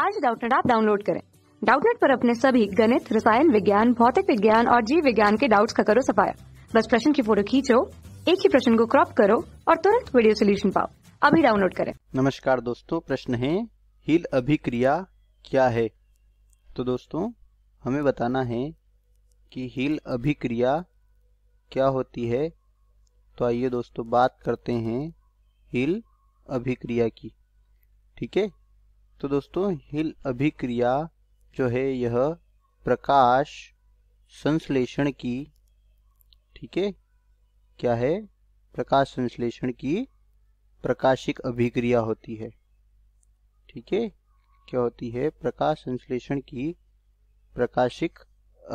आज डाउटनेट आप डाउनलोड करें डाउटनेट पर अपने सभी गणित रसायन विज्ञान भौतिक विज्ञान और जीव विज्ञान के डाउट्स का करो सफाया बस प्रश्न की फोटो खींचो एक ही प्रश्न को क्रॉप करो और तुरंत वीडियो सोल्यूशन पाओ अभी डाउनलोड करें नमस्कार दोस्तों प्रश्न है हिल अभिक्रिया क्या है तो दोस्तों हमें बताना है कि हिल अभिक्रिया क्या होती है तो आइए दोस्तों बात करते हैं हिल अभिक्रिया की ठीक है तो दोस्तों हिल अभिक्रिया जो है यह प्रकाश संश्लेषण की ठीक है क्या है प्रकाश संश्लेषण की प्रकाशिक अभिक्रिया होती है ठीक है क्या होती है प्रकाश संश्लेषण की प्रकाशिक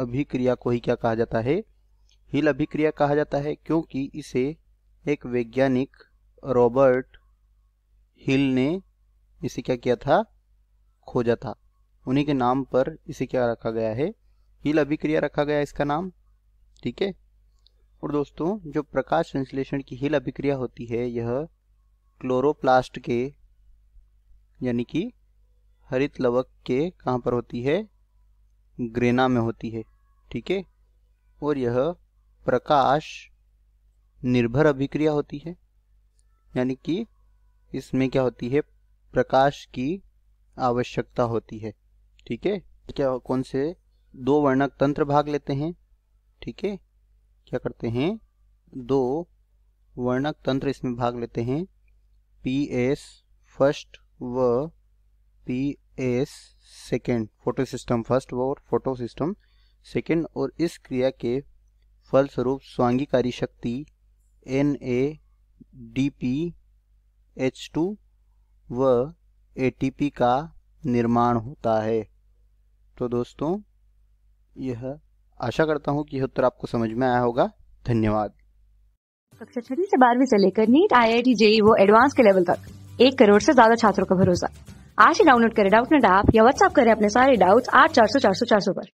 अभिक्रिया को ही क्या कहा जाता है हिल अभिक्रिया कहा जाता है क्योंकि इसे एक वैज्ञानिक रॉबर्ट हिल ने इसे क्या किया था खोजा था उन्हीं के नाम पर इसे क्या रखा गया है हील अभिक्रिया रखा गया इसका नाम ठीक है और दोस्तों जो प्रकाश संश्लेषण की हील अभिक्रिया होती है यह क्लोरोप्लास्ट के यानी कि हरित लवक के कहाँ पर होती है ग्रेना में होती है ठीक है और यह प्रकाश निर्भर अभिक्रिया होती है यानी कि इसमें क्या होती है प्रकाश की आवश्यकता होती है ठीक है क्या कौन से दो वर्णक तंत्र भाग लेते हैं ठीक है क्या करते हैं दो वर्णक तंत्र इसमें भाग लेते हैं पी एस फर्स्ट व P S second photo system first व फोटो सिस्टम सेकेंड और इस क्रिया के फलस्वरूप स्वांगीकारी शक्ति N A D P H two व एटीपी का निर्माण होता है तो दोस्तों यह आशा करता हूँ कि यह उत्तर आपको समझ में आया होगा धन्यवाद कक्षा छठी से बारहवीं से लेकर NEET I I T JEE वो एडवांस के लेवल तक एक करोड़ से ज्यादा छात्रों का भरोसा आज ही डाउनलोड करें डाउट नेट ऐप या व्हाट्सअप करें अपने सारे डाउट्स आठ चार सौ चार सौ चार सौ पर